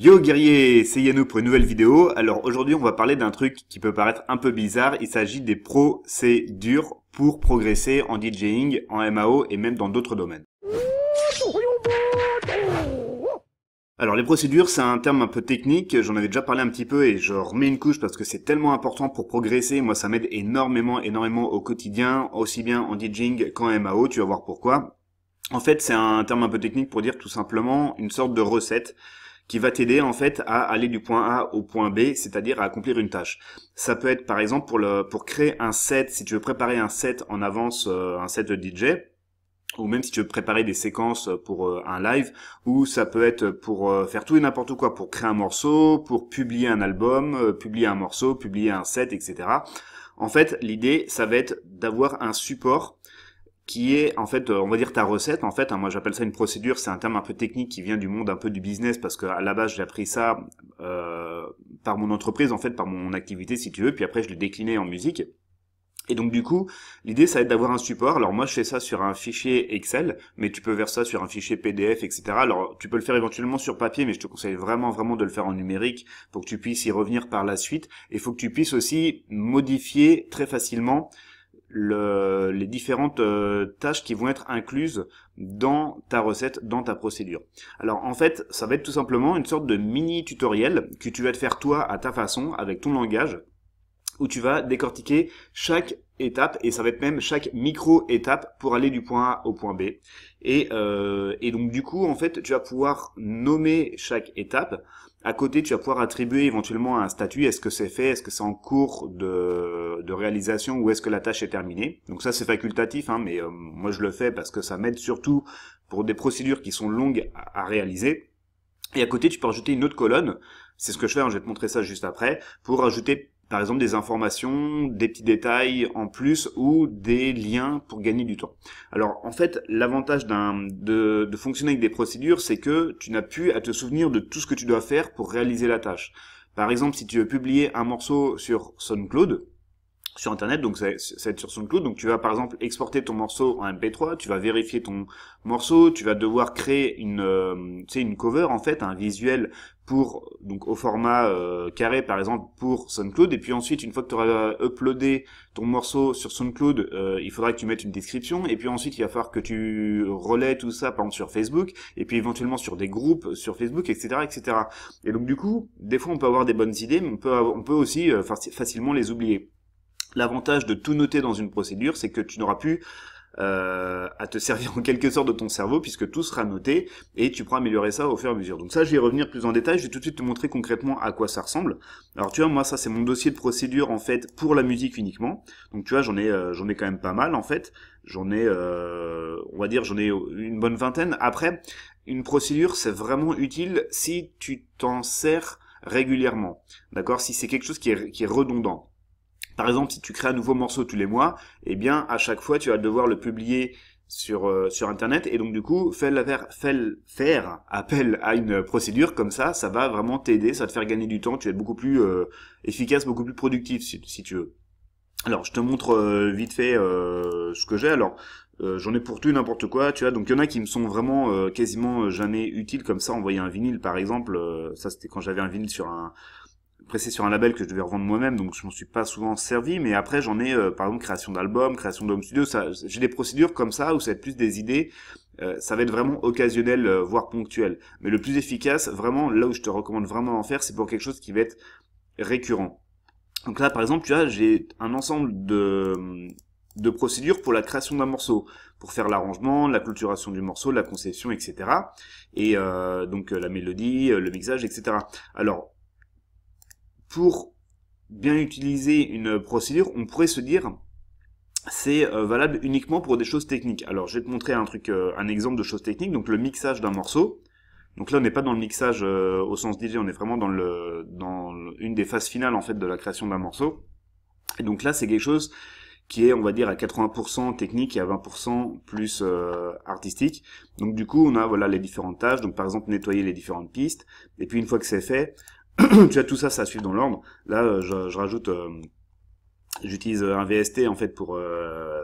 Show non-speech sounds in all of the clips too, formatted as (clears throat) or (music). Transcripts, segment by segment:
Yo guerrier, c'est Yannou pour une nouvelle vidéo. Alors aujourd'hui on va parler d'un truc qui peut paraître un peu bizarre, il s'agit des procédures pour progresser en DJing, en MAO et même dans d'autres domaines. Alors les procédures, c'est un terme un peu technique, j'en avais déjà parlé un petit peu et je remets une couche parce que c'est tellement important pour progresser, moi ça m'aide énormément, énormément au quotidien, aussi bien en DJing qu'en MAO, tu vas voir pourquoi. En fait c'est un terme un peu technique pour dire tout simplement une sorte de recette qui va t'aider en fait à aller du point A au point B, c'est-à-dire à accomplir une tâche. Ça peut être par exemple pour le pour créer un set, si tu veux préparer un set en avance, euh, un set de DJ, ou même si tu veux préparer des séquences pour euh, un live, ou ça peut être pour euh, faire tout et n'importe quoi, pour créer un morceau, pour publier un album, publier un morceau, publier un set, etc. En fait, l'idée, ça va être d'avoir un support qui est en fait, euh, on va dire ta recette. En fait, hein, moi j'appelle ça une procédure. C'est un terme un peu technique qui vient du monde un peu du business parce que à la base j'ai appris ça euh, par mon entreprise en fait, par mon activité si tu veux. Puis après je l'ai décliné en musique. Et donc du coup, l'idée ça va être d'avoir un support. Alors moi je fais ça sur un fichier Excel, mais tu peux faire ça sur un fichier PDF, etc. Alors tu peux le faire éventuellement sur papier, mais je te conseille vraiment vraiment de le faire en numérique pour que tu puisses y revenir par la suite. Et il faut que tu puisses aussi modifier très facilement les différentes euh, tâches qui vont être incluses dans ta recette, dans ta procédure. Alors en fait, ça va être tout simplement une sorte de mini tutoriel que tu vas te faire toi à ta façon, avec ton langage, où tu vas décortiquer chaque étape et ça va être même chaque micro étape pour aller du point A au point B et, euh, et donc du coup en fait tu vas pouvoir nommer chaque étape à côté, tu vas pouvoir attribuer éventuellement un statut. Est-ce que c'est fait Est-ce que c'est en cours de, réalisation ou est-ce que la tâche est terminée Donc ça, c'est facultatif, hein, mais euh, moi je le fais parce que ça m'aide surtout pour des procédures qui sont longues à, réaliser. Et à côté, tu peux rajouter une autre colonne. C'est ce que je fais, hein, je vais te montrer ça juste après, pour ajouter par exemple des informations, des petits détails en plus ou des liens pour gagner du temps. Alors en fait, l'avantage de, fonctionner avec des procédures, c'est que tu n'as plus à te souvenir de tout ce que tu dois faire pour réaliser la tâche. Par exemple, si tu veux publier un morceau sur SoundCloud, sur internet donc ça, va être sur SoundCloud donc tu vas par exemple exporter ton morceau en MP3 tu vas vérifier ton morceau tu vas devoir créer une euh, une cover en fait un visuel pour donc au format euh, carré par exemple pour SoundCloud et puis ensuite une fois que tu auras uploadé ton morceau sur SoundCloud euh, il faudra que tu mettes une description et puis ensuite il va falloir que tu relais tout ça par exemple sur Facebook et puis éventuellement sur des groupes sur Facebook etc etc et donc du coup des fois on peut avoir des bonnes idées mais on peut on peut aussi facilement les oublier L'avantage de tout noter dans une procédure, c'est que tu n'auras plus euh, à te (laughs) servir en quelque sorte de ton cerveau puisque tout sera noté et tu pourras améliorer ça au fur et à mesure. Donc ça, je vais y revenir plus en détail. Je vais tout de suite te montrer concrètement à quoi ça ressemble. Alors tu vois, moi ça c'est mon dossier de procédure en fait pour la musique uniquement. Donc tu vois, j'en ai euh, j'en ai quand même pas mal en fait. J'en ai, euh, on va dire, j'en ai une bonne vingtaine. Après, une procédure c'est vraiment utile si tu t'en sers régulièrement. D'accord Si c'est quelque chose qui est redondant. Par exemple, si tu crées un nouveau morceau tous les mois, eh bien, à chaque fois, tu vas devoir le publier sur, euh, sur Internet. Et donc, du coup, faire, le faire appel à une procédure comme ça, ça va vraiment t'aider, ça va te faire gagner du temps. Tu vas être beaucoup plus euh, efficace, beaucoup plus productif, si, tu veux. Alors, je te montre euh, vite fait ce que j'ai. Alors, j'en ai pour tout n'importe quoi, tu vois. Donc il y en a qui me sont vraiment quasiment jamais utiles comme ça. Envoyer un vinyle, par exemple, ça c'était quand j'avais un vinyle sur un pressé sur un label que je devais revendre moi-même, donc je m'en suis pas souvent servi. Mais après, j'en ai, euh, par exemple, création d'album, création d'home studio. J'ai des procédures comme ça où ça va être plus des idées. Euh, ça va être vraiment occasionnel, euh, voire ponctuel. Mais le plus efficace, vraiment, là où je te recommande vraiment d'en faire, c'est pour quelque chose qui va être récurrent. Donc là, par exemple, tu vois, j'ai un ensemble de, hum, de procédures pour la création d'un morceau, pour faire l'arrangement, la culturation du morceau, la conception, etc. Et donc la mélodie, le mixage, etc. Alors, pour bien utiliser une procédure, on pourrait se dire c'est euh, valable uniquement pour des choses techniques. Alors je vais te montrer un truc, euh, un exemple de choses techniques, donc le mixage d'un morceau. Donc là on n'est pas dans le mixage euh, au sens DJ, on est vraiment dans, le, dans une des phases finales en fait de la création d'un morceau. Et donc là c'est quelque chose qui est on va dire à 80% technique et à 20% plus artistique. Donc du coup on a voilà les différentes tâches, donc par exemple nettoyer les différentes pistes, et puis une fois que c'est fait, tu as tout ça, ça suit dans l'ordre. Là, euh, je, rajoute, euh, j'utilise un VST en fait pour euh,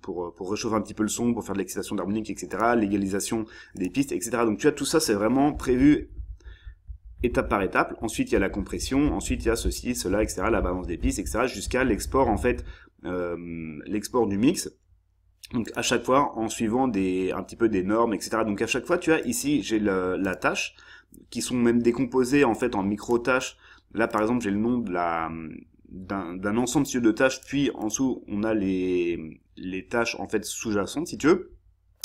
pour, pour réchauffer un petit peu le son, pour faire de l'excitation d'harmonique, etc., l'égalisation des pistes, etc. Donc tu as tout ça, c'est vraiment prévu étape par étape. Ensuite, il y a la compression, ensuite il y a ceci, cela, etc., la balance des pistes, etc., jusqu'à l'export, en fait, l'export du mix. Donc à chaque fois, en suivant des, un petit peu des normes, etc. Donc à chaque fois, tu as ici, j'ai la tâche qui sont même décomposés en fait en micro tâches. Là, par exemple, j'ai le nom de la d'un ensemble de tâches, puis en dessous on a les les tâches en fait sous-jacentes, si tu veux.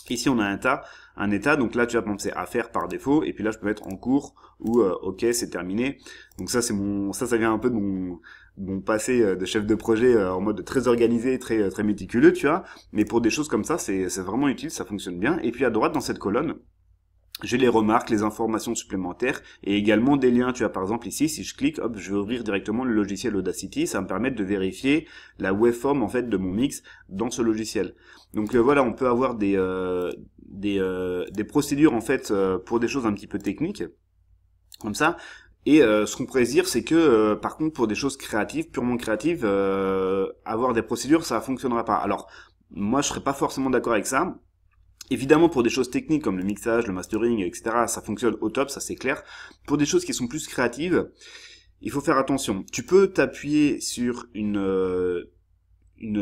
Ici, on a un tas, un état. Donc là, tu vas penser à faire par défaut. Et puis là, je peux mettre en cours ou euh, OK, c'est terminé. Donc ça, c'est mon, ça, ça vient un peu de mon, passé euh, de chef de projet euh, en mode très organisé, très, très méticuleux, tu vois. Mais pour des choses comme ça, c'est vraiment utile, ça fonctionne bien. Et puis à droite, dans cette colonne, j'ai les remarques, les informations supplémentaires et également des liens. Tu as par exemple ici, si je clique, hop, je vais ouvrir directement le logiciel Audacity. Ça me permet de vérifier la waveform en fait de mon mix dans ce logiciel. Donc euh, voilà, on peut avoir des euh, des, euh, des, procédures en fait pour des choses un petit peu techniques comme ça. Et ce qu'on pourrait dire, c'est que par contre pour des choses créatives, purement créatives, avoir des procédures, ça fonctionnera pas. Alors moi, je serais pas forcément d'accord avec ça Évidemment, pour des choses techniques comme le mixage, le mastering, etc., ça fonctionne au top, ça c'est clair. Pour des choses qui sont plus créatives, il faut faire attention. Tu peux t'appuyer sur une, euh,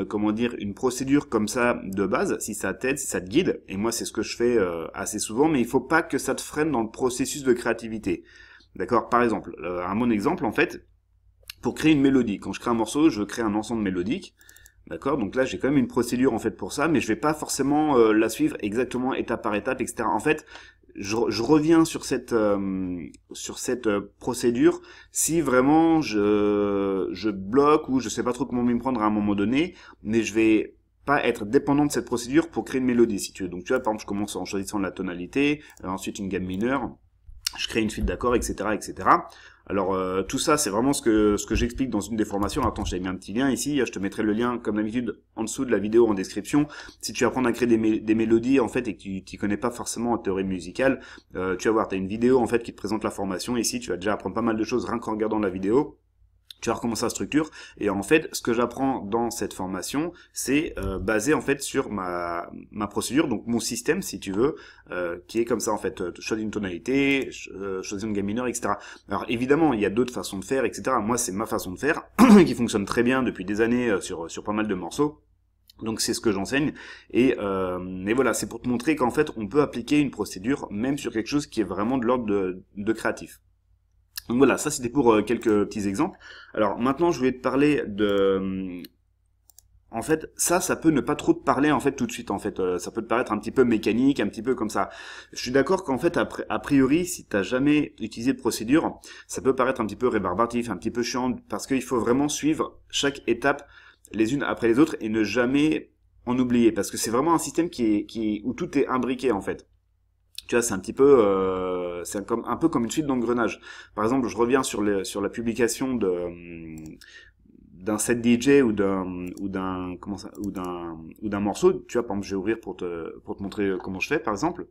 comment dire, une procédure comme ça de base, si ça t'aide, si ça te guide. Et moi, c'est ce que je fais euh, assez souvent, mais il faut pas que ça te freine dans le processus de créativité. D'accord Par exemple, euh, un bon exemple, en fait, pour créer une mélodie. Quand je crée un morceau, je crée un ensemble mélodique. D'accord Donc là, j'ai quand même une procédure en fait pour ça, mais je vais pas forcément euh, la suivre exactement étape par étape, etc. En fait, je, reviens sur cette euh, sur cette euh, procédure si vraiment je je bloque ou je sais pas trop comment m'y prendre à un moment donné, mais je vais pas être dépendant de cette procédure pour créer une mélodie si tu veux. Donc tu vois, par exemple, je commence en choisissant la tonalité, ensuite une gamme mineure, je crée une suite d'accords, etc., etc. Alors euh, tout ça, c'est vraiment ce que, ce que j'explique dans une des formations. Attends, j'ai mis un petit lien ici, je te mettrai le lien comme d'habitude en dessous de la vidéo en description. Si tu apprends à créer des, mélodies en fait et que tu t'y connais pas forcément en théorie musicale, euh, tu vas voir, tu as une vidéo en fait qui te présente la formation. Ici, tu vas déjà apprendre pas mal de choses rien qu'en regardant la vidéo tu vas recommencer la structure. Et en fait, ce que j'apprends dans cette formation, c'est euh, basé en fait sur ma, ma procédure, donc mon système, si tu veux, euh, qui est comme ça en fait. Euh, choisis une tonalité, choisir choisis une gamme mineure, etc. Alors évidemment, il y a d'autres façons de faire, etc. Moi, c'est ma façon de faire (clears throat) qui fonctionne très bien depuis des années sur sur pas mal de morceaux. Donc c'est ce que j'enseigne et, voilà, c'est pour te montrer qu'en fait on peut appliquer une procédure même sur quelque chose qui est vraiment de l'ordre de créatif. Donc voilà, ça c'était pour euh, quelques petits exemples. Alors maintenant, je voulais te parler de... En fait, ça, ça peut ne pas trop te parler en fait tout de suite. En fait, euh, ça peut te paraître un petit peu mécanique, un petit peu comme ça. Je suis d'accord qu'en fait, a priori, si tu t'as jamais utilisé de procédure, ça peut paraître un petit peu rébarbatif, un petit peu chiant, parce qu'il faut vraiment suivre chaque étape les unes après les autres et ne jamais en oublier, parce que c'est vraiment un système qui est, qui, où tout est imbriqué en fait. Tu vois, c'est un petit peu, euh, c'est un, un peu comme une suite d'engrenage. Par exemple, je reviens sur, sur la publication de d'un set DJ ou d'un ou d'un ou d'un ou d'un morceau tu vois par exemple je vais ouvrir pour te montrer comment je fais par exemple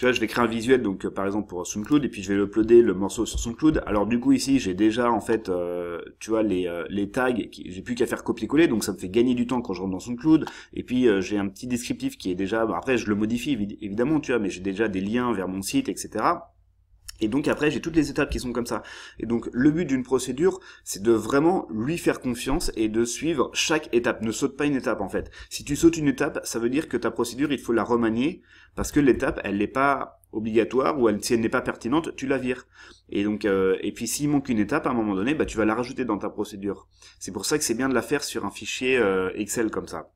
tu vois, je vais créer un visuel, donc euh, par exemple pour SoundCloud, et puis je vais uploader le morceau sur SoundCloud. Alors du coup ici, j'ai déjà en fait, euh, tu vois, les, euh, les tags, j'ai plus qu'à faire copier-coller, donc ça me fait gagner du temps quand je rentre dans SoundCloud. Et puis j'ai un petit descriptif qui est déjà, bah, après je le modifie évidemment, tu vois, mais j'ai déjà des liens vers mon site, etc. Et donc après, j'ai toutes les étapes qui sont comme ça. Et donc le but d'une procédure, c'est de vraiment lui faire confiance et de suivre chaque étape. Ne saute pas une étape en fait. Si tu sautes une étape, ça veut dire que ta procédure, il faut la remanier parce que l'étape, elle n'est pas obligatoire ou elle, si elle n'est pas pertinente, tu la vires. Et donc euh, et puis s'il manque une étape à un moment donné, bah tu vas la rajouter dans ta procédure. C'est pour ça que c'est bien de la faire sur un fichier euh, Excel comme ça.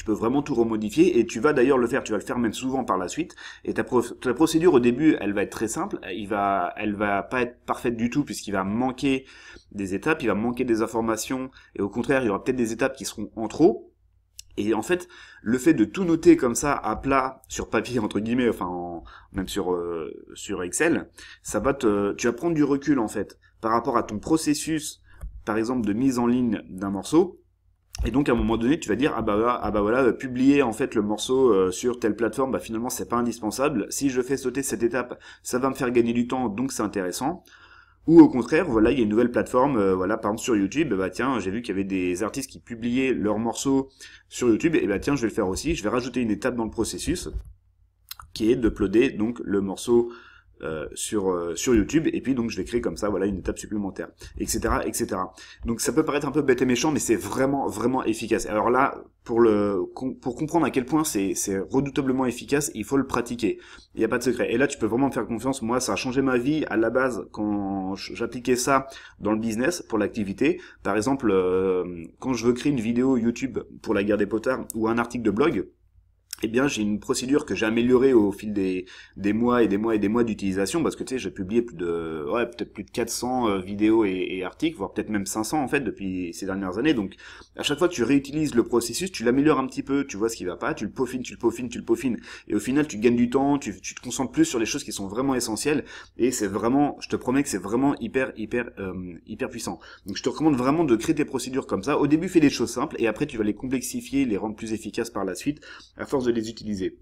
Tu peux vraiment tout remodifier et tu vas d'ailleurs le faire. Tu vas le faire même souvent par la suite. Et ta, procédure au début, elle va être très simple. Il va, elle va pas être parfaite du tout puisqu'il va manquer des étapes, il va manquer des informations et au contraire, il y aura peut-être des étapes qui seront en trop. Et en fait, le fait de tout noter comme ça à plat sur papier entre guillemets, enfin même sur euh, sur Excel, ça va te, tu vas prendre du recul en fait par rapport à ton processus, par exemple de mise en ligne d'un morceau. Et donc à un moment donné, tu vas dire ah bah voilà, ah bah euh, publier en fait le morceau euh, sur telle plateforme, bah finalement c'est pas indispensable. Si je fais sauter cette étape, ça va me faire gagner du temps, donc c'est intéressant. Ou au contraire, voilà, il y a une nouvelle plateforme, euh, voilà, par exemple sur YouTube, bah tiens, j'ai vu qu'il y avait des artistes qui publiaient leurs morceaux sur YouTube, et bah tiens, je vais le faire aussi. Je vais rajouter une étape dans le processus qui est d'uploader donc le morceau euh, sur euh, sur YouTube et puis donc je vais créer comme ça voilà une étape supplémentaire etc etc donc ça peut paraître un peu bête et méchant mais c'est vraiment vraiment efficace alors là pour le pour comprendre à quel point c'est c'est redoutablement efficace il faut le pratiquer il n'y a pas de secret et là tu peux vraiment me faire confiance moi ça a changé ma vie à la base quand j'appliquais ça dans le business pour l'activité par exemple euh, quand je veux créer une vidéo YouTube pour la guerre des potards ou un article de blog et eh bien, j'ai une procédure que j'ai améliorée au fil des, des mois et des mois et des mois d'utilisation, parce que tu sais, j'ai publié plus de, peut-être plus de 400 euh, vidéos et, articles, voire peut-être même 500 en fait depuis ces dernières années. Donc, à chaque fois tu réutilises le processus, tu l'améliores un petit peu, tu vois ce qui va pas, tu le peaufines, tu le peaufines, tu le peaufines, et au final, tu gagnes du temps, tu, te concentres plus sur les choses qui sont vraiment essentielles, et c'est vraiment, je te promets que c'est vraiment hyper, hyper, euh, hyper puissant. Donc, je te recommande vraiment de créer tes procédures comme ça. Au début, fais des choses simples, et après, tu vas les complexifier, les rendre plus efficaces par la suite, à force les utiliser.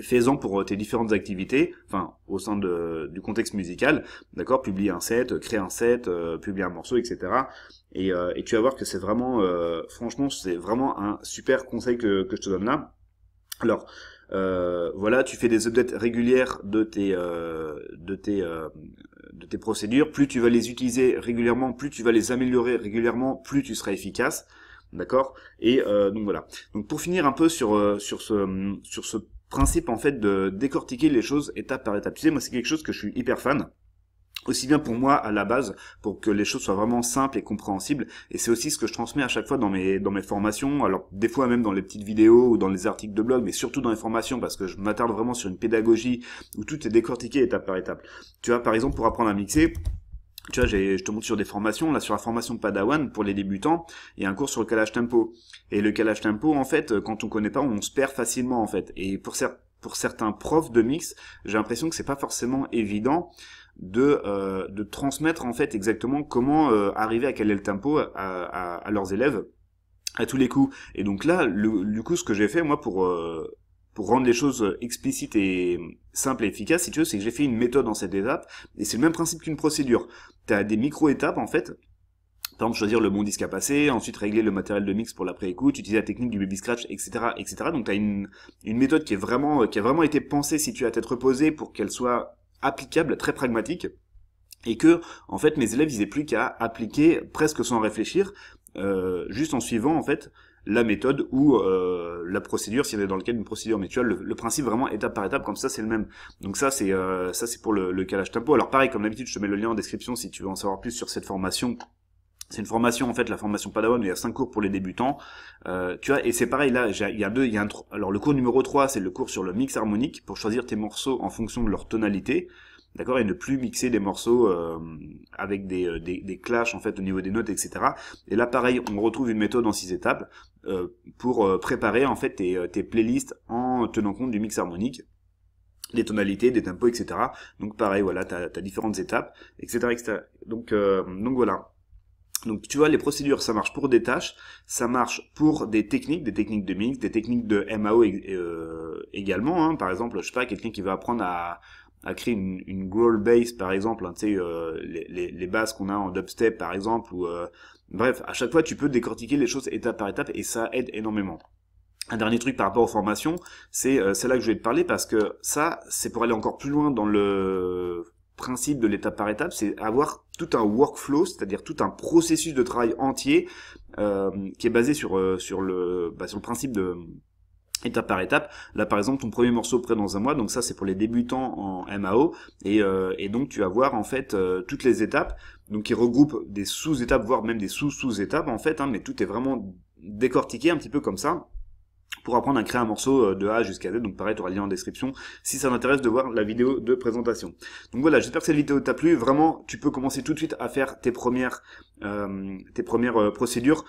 Fais-en pour euh, tes différentes activités, enfin au sein du contexte musical, d'accord Publie un set, crée un set, euh, publie un morceau, etc. Euh, et, tu vas voir que c'est vraiment, franchement, c'est vraiment un super conseil que, je te donne là. Alors, voilà, tu fais des updates régulières de tes, de, tes, de tes procédures. Plus tu vas les utiliser régulièrement, plus tu vas les améliorer régulièrement, plus tu seras efficace. D'accord Et euh, donc voilà. Donc pour finir un peu sur euh, sur ce sur ce principe en fait de décortiquer les choses étape par étape. Tu sais, moi c'est quelque chose que je suis hyper fan aussi bien pour moi à la base pour que les choses soient vraiment simples et compréhensibles et c'est aussi ce que je transmets à chaque fois dans mes dans mes formations alors des fois même dans les petites vidéos ou dans les articles de blog mais surtout dans les formations parce que je m'attarde vraiment sur une pédagogie où tout est décortiqué étape par étape tu vois par exemple pour apprendre à mixer tu vois, je te montre sur des formations, là sur la formation Padawan pour les débutants, il y a un cours sur le calage tempo. Et le calage tempo, en fait, euh, quand on connaît pas, on se perd facilement en fait. Et pour, certains pour certains profs de mix, j'ai l'impression que c'est pas forcément évident de, euh, de transmettre en fait exactement comment euh, arriver à caler le tempo à, leurs élèves à tous les coups. Et donc là, du coup, ce que j'ai fait moi pour euh, pour rendre les choses euh, explicites et euh, simples et efficaces, si tu veux, c'est que j'ai fait une méthode dans cette étape, et c'est le même principe qu'une procédure. Tu as des micro-étapes, en fait, par exemple, choisir le bon disque à passer, ensuite régler le matériel de mix pour la préécoute, écoute utiliser la technique du baby scratch, etc., etc. Donc, tu as une, méthode qui est vraiment, euh, qui a vraiment été pensée, si tu as à tête reposée, pour qu'elle soit applicable, très pragmatique, et que, en fait, mes élèves, ils plus qu'à appliquer presque sans réfléchir, juste en suivant, en fait, la méthode ou euh, la procédure, si elle est dans le une procédure. Mais tu vois, le, principe vraiment étape par étape, comme ça, c'est le même. Donc ça, c'est euh, ça c'est pour le, calage tempo. Alors pareil, comme d'habitude, je te mets le lien en description si tu veux en savoir plus sur cette formation. C'est une formation en fait, la formation Padawan, il y a cinq cours pour les débutants. Euh, tu vois, et c'est pareil là, il y a deux, il y a un, alors le cours numéro 3, c'est le cours sur le mix harmonique pour choisir tes morceaux en fonction de leur tonalité d'accord, et ne plus mixer des morceaux euh, avec euh, des, des, clashs en fait au niveau des notes, etc. Et là, pareil, on retrouve une méthode en six étapes euh, pour préparer en fait tes, tes playlists en tenant compte du mix harmonique des tonalités, des tempos, etc. Donc pareil, voilà, tu as, différentes étapes, etc. Donc, donc voilà. Donc tu vois, les procédures, ça marche pour des tâches, ça marche pour des techniques, des techniques de mix, des techniques de MAO également. Hein. Par exemple, je sais pas, quelqu'un qui veut apprendre à, à créer une, une growl base par exemple, hein, tu sais, euh, les, bases qu'on a en dubstep par exemple, ou euh, bref, à chaque fois tu peux décortiquer les choses étape par étape et ça aide énormément. Un dernier truc par rapport aux formations, c'est euh, celle-là que je vais te parler parce que ça, c'est pour aller encore plus loin dans le principe de l'étape par étape, c'est avoir tout un workflow, c'est-à-dire tout un processus de travail entier qui est basé sur, sur, le, bah, sur le principe de étape par étape. Là, par exemple, ton premier morceau prêt dans un mois, donc ça, c'est pour les débutants en MAO, euh, et, donc tu vas voir, en fait, euh, toutes les étapes, donc qui regroupent des sous-étapes, voire même des sous-sous-étapes, en fait, hein, mais tout est vraiment décortiqué un petit peu comme ça, pour apprendre à créer un morceau euh, de A jusqu'à Z. Donc pareil, tu auras le lien en description si ça t'intéresse de voir la vidéo de présentation. Donc voilà, j'espère que cette vidéo t'a plu. Vraiment, tu peux commencer tout de suite à faire tes premières, tes premières procédures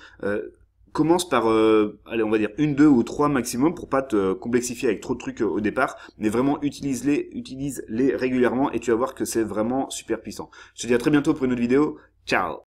commence par, euh, allez, on va dire une, deux ou trois maximum pour pas te complexifier avec trop de trucs euh, au départ, mais vraiment utilise-les, utilise-les régulièrement et tu vas voir que c'est vraiment super puissant. Je te dis à très bientôt pour une autre vidéo. Ciao